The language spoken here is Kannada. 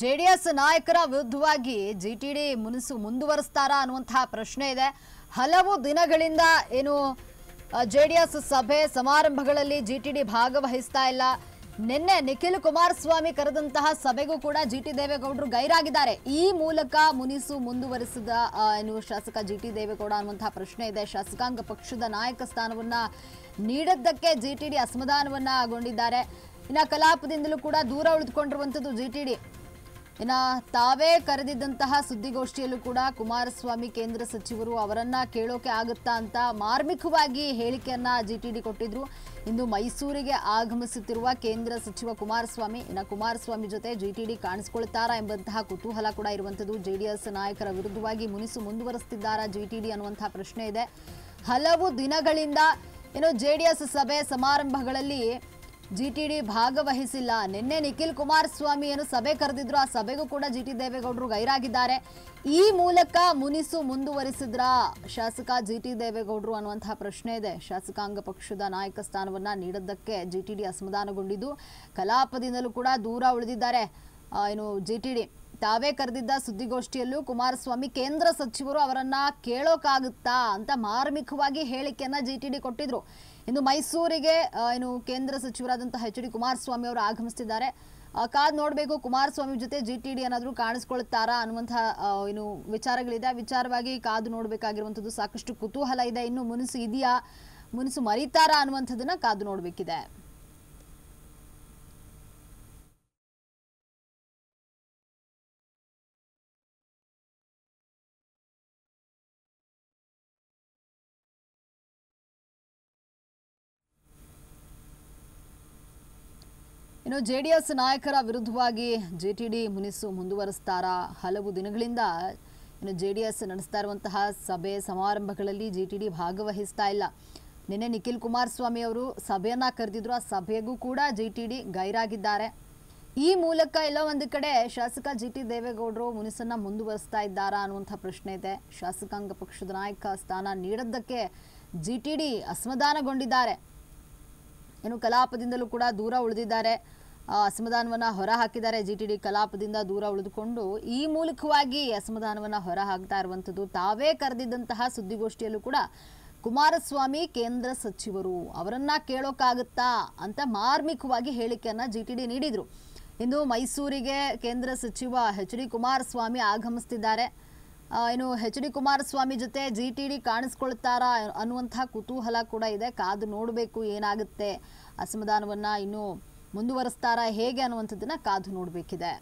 ಜೆಡಿಎಸ್ ನಾಯಕರ ವಿರುದ್ಧವಾಗಿ ಜಿಟಿಡಿ ಮುನಿಸು ಮುಂದುವರಿಸ್ತಾರಾ ಅನ್ನುವಂತಹ ಪ್ರಶ್ನೆ ಇದೆ ಹಲವು ದಿನಗಳಿಂದ ಏನು ಜೆಡಿಎಸ್ ಸಭೆ ಸಮಾರಂಭಗಳಲ್ಲಿ ಜಿಟಿಡಿ ಭಾಗವಹಿಸ್ತಾ ಇಲ್ಲ ನಿನ್ನೆ ನಿಖಿಲ್ ಕುಮಾರಸ್ವಾಮಿ ಕರೆದಂತಹ ಸಭೆಗೂ ಕೂಡ ಜಿ ಟಿ ದೇವೇಗೌಡರು ಗೈರಾಗಿದ್ದಾರೆ ಈ ಮೂಲಕ ಮುನಿಸು ಮುಂದುವರಿಸಿದ ಏನು ಶಾಸಕ ಜಿ ಟಿ ದೇವೇಗೌಡ ಅನ್ನುವಂತಹ ಪ್ರಶ್ನೆ ಇದೆ ಶಾಸಕಾಂಗ ಪಕ್ಷದ ನಾಯಕ ಸ್ಥಾನವನ್ನ ನೀಡದ್ದಕ್ಕೆ ಜಿ ಟಿ ಡಿ ಅಸಮಾಧಾನವನ್ನ ಗೊಂಡಿದ್ದಾರೆ ಇನ್ನು ಕಲಾಪದಿಂದಲೂ ಕೂಡ ದೂರ ಉಳಿದುಕೊಂಡಿರುವಂಥದ್ದು ಜಿ ಟಿ ಡಿ ಇನ್ನು ತಾವೇ ಕರೆದಿದ್ದಂತಹ ಸುದ್ದಿಗೋಷ್ಠಿಯಲ್ಲೂ ಕೂಡ ಕುಮಾರಸ್ವಾಮಿ ಕೇಂದ್ರ ಸಚಿವರು ಅವರನ್ನ ಕೇಳೋಕೆ ಆಗುತ್ತಾ ಅಂತ ಮಾರ್ಮಿಕವಾಗಿ ಹೇಳಿಕೆಯನ್ನ ಜಿ ಟಿ ಡಿ ಕೊಟ್ಟಿದ್ರು ಇಂದು ಮೈಸೂರಿಗೆ ಆಗಮಿಸುತ್ತಿರುವ ಕೇಂದ್ರ ಸಚಿವ ಕುಮಾರಸ್ವಾಮಿ ಇನ್ನು ಕುಮಾರಸ್ವಾಮಿ ಜೊತೆ ಜಿ ಟಿ ಡಿ ಕಾಣಿಸ್ಕೊಳ್ತಾರಾ ಎಂಬಂತಹ ಕುತೂಹಲ ಕೂಡ ಇರುವಂಥದ್ದು ಜೆ ಡಿ ಎಸ್ ನಾಯಕರ ವಿರುದ್ಧವಾಗಿ ಮುನಿಸು ಮುಂದುವರೆಸ್ತಿದ್ದಾರಾ ಜಿ ಟಿ ಡಿ ಅನ್ನುವಂತಹ ಪ್ರಶ್ನೆ ಇದೆ ಹಲವು ದಿನಗಳಿಂದ ಏನು ಜೆ ಡಿ ಎಸ್ ಸಭೆ ಸಮಾರಂಭಗಳಲ್ಲಿ ಜಿಟಿಡಿ ಭಾಗವಹಿಸಿಲ್ಲ ನಿನ್ನೆ ನಿಖಿಲ್ ಏನು ಸಭೆ ಕರೆದಿದ್ರು ಆ ಸಭೆಗೂ ಕೂಡ ಜಿ ಟಿ ದೇವೇಗೌಡರು ಗೈರಾಗಿದ್ದಾರೆ ಈ ಮೂಲಕ ಮುನಿಸು ಮುಂದುವರಿಸಿದ್ರ ಶಾಸಕ ಜಿ ಟಿ ದೇವೇಗೌಡರು ಅನ್ನುವಂತಹ ಪ್ರಶ್ನೆ ಇದೆ ಶಾಸಕಾಂಗ ಪಕ್ಷದ ನಾಯಕ ಸ್ಥಾನವನ್ನ ನೀಡದ್ದಕ್ಕೆ ಜಿಟಿಡಿ ಅಸಮಾಧಾನಗೊಂಡಿದ್ದು ಕಲಾಪದಿಂದಲೂ ಕೂಡ ದೂರ ಉಳಿದಿದ್ದಾರೆ ಏನು ಜಿಟಿಡಿ ತಾವೇ ಕರೆದಿದ್ದ ಸುದ್ದಿಗೋಷ್ಠಿಯಲ್ಲೂ ಕುಮಾರಸ್ವಾಮಿ ಕೇಂದ್ರ ಸಚಿವರು ಅವರನ್ನ ಕೇಳೋಕಾಗುತ್ತಾ ಅಂತ ಮಾರ್ಮಿಕವಾಗಿ ಹೇಳಿಕೆಯನ್ನ ಜಿಟಿಡಿ ಕೊಟ್ಟಿದ್ರು ಇನ್ನು ಮೈಸೂರಿಗೆ ಏನು ಕೇಂದ್ರ ಸಚಿವರಾದಂತಹ ಎಚ್ ಡಿ ಕುಮಾರಸ್ವಾಮಿ ಅವರು ಆಗಮಿಸ್ತಿದ್ದಾರೆ ಕಾದ್ ನೋಡಬೇಕು ಕುಮಾರಸ್ವಾಮಿ ಜೊತೆ ಜಿ ಟಿ ಡಿ ಏನಾದರೂ ಕಾಣಿಸ್ಕೊಳ್ತಾರಾ ಅನ್ನುವಂತಹ ಏನು ವಿಚಾರಗಳಿದೆ ವಿಚಾರವಾಗಿ ಕಾದು ನೋಡಬೇಕಾಗಿರುವಂಥದ್ದು ಸಾಕಷ್ಟು ಕುತೂಹಲ ಇದೆ ಇನ್ನು ಮುನಿಸು ಇದೆಯಾ ಮುನಿಸು ಮರೀತಾರಾ ಅನ್ನುವಂಥದ್ದನ್ನ ಕಾದು ನೋಡಬೇಕಿದೆ ಇನ್ನು ಜೆ ಡಿ ಎಸ್ ನಾಯಕರ ವಿರುದ್ಧವಾಗಿ ಜೆ ಟಿ ಡಿ ಮುನಿಸು ಮುಂದುವರೆಸ್ತಾರಾ ಹಲವು ದಿನಗಳಿಂದ ಇನ್ನು ಜೆ ಡಿ ಎಸ್ ನಡೆಸ್ತಾ ಇರುವಂತಹ ಸಭೆ ಸಮಾರಂಭಗಳಲ್ಲಿ ಜೆ ಟಿ ಡಿ ಭಾಗವಹಿಸ್ತಾ ಇಲ್ಲ ನಿನ್ನೆ ನಿಖಿಲ್ ಕುಮಾರಸ್ವಾಮಿ ಅವರು ಸಭೆಯನ್ನ ಕರೆದಿದ್ರು ಆ ಸಭೆಗೂ ಕೂಡ ಜೆ ಟಿ ಡಿ ಗೈರಾಗಿದ್ದಾರೆ ಈ ಮೂಲಕ ಎಲ್ಲ ಒಂದು ಕಡೆ ಶಾಸಕ ಜಿ ಟಿ ದೇವೇಗೌಡರು ಮುನಿಸನ್ನ ಮುಂದುವರಿಸ್ತಾ ಇದ್ದಾರಾ ಅನ್ನುವಂಥ ಪ್ರಶ್ನೆ ಇದೆ ಶಾಸಕಾಂಗ ಪಕ್ಷದ ನಾಯಕ ಸ್ಥಾನ ನೀಡದ್ದಕ್ಕೆ ಜಿ ಟಿ ಡಿ ಅಸಮಾಧಾನಗೊಂಡಿದ್ದಾರೆ ಏನು ಕಲಾಪದಿಂದಲೂ ಕೂಡ ದೂರ ಉಳಿದಿದ್ದಾರೆ ಅಸಮಾಧಾನವನ್ನು ಹೊರ ಹಾಕಿದ್ದಾರೆ ಜಿ ಟಿ ಡಿ ಕಲಾಪದಿಂದ ದೂರ ಉಳಿದುಕೊಂಡು ಈ ಮೂಲಕವಾಗಿ ಅಸಮಾಧಾನವನ್ನು ಹೊರ ಹಾಕ್ತಾ ಇರುವಂಥದ್ದು ತಾವೇ ಕರೆದಿದ್ದಂತಹ ಸುದ್ದಿಗೋಷ್ಠಿಯಲ್ಲೂ ಕೂಡ ಕುಮಾರಸ್ವಾಮಿ ಕೇಂದ್ರ ಸಚಿವರು ಅವರನ್ನ ಕೇಳೋಕ್ಕಾಗುತ್ತಾ ಅಂತ ಮಾರ್ಮಿಕವಾಗಿ ಹೇಳಿಕೆಯನ್ನ ಜಿ ಟಿ ಡಿ ನೀಡಿದರು ಇನ್ನು ಮೈಸೂರಿಗೆ ಕೇಂದ್ರ ಸಚಿವ ಎಚ್ ಡಿ ಕುಮಾರಸ್ವಾಮಿ ಆಗಮಿಸ್ತಿದ್ದಾರೆ ಏನು ಎಚ್ ಡಿ ಕುಮಾರಸ್ವಾಮಿ ಜೊತೆ ಜಿ ಟಿ ಡಿ ಕಾಣಿಸ್ಕೊಳ್ತಾರಾ ಅನ್ನುವಂಥ ಕುತೂಹಲ ಕೂಡ ಇದೆ ಕಾದು ನೋಡಬೇಕು ಏನಾಗುತ್ತೆ ಅಸಮಾಧಾನವನ್ನು ಇನ್ನೂ ಮುಂದುವರಿಸ್ತಾರಾ ಹೇಗೆ ಅನ್ನುವಂಥದ್ದನ್ನು ಕಾದು ನೋಡಬೇಕಿದೆ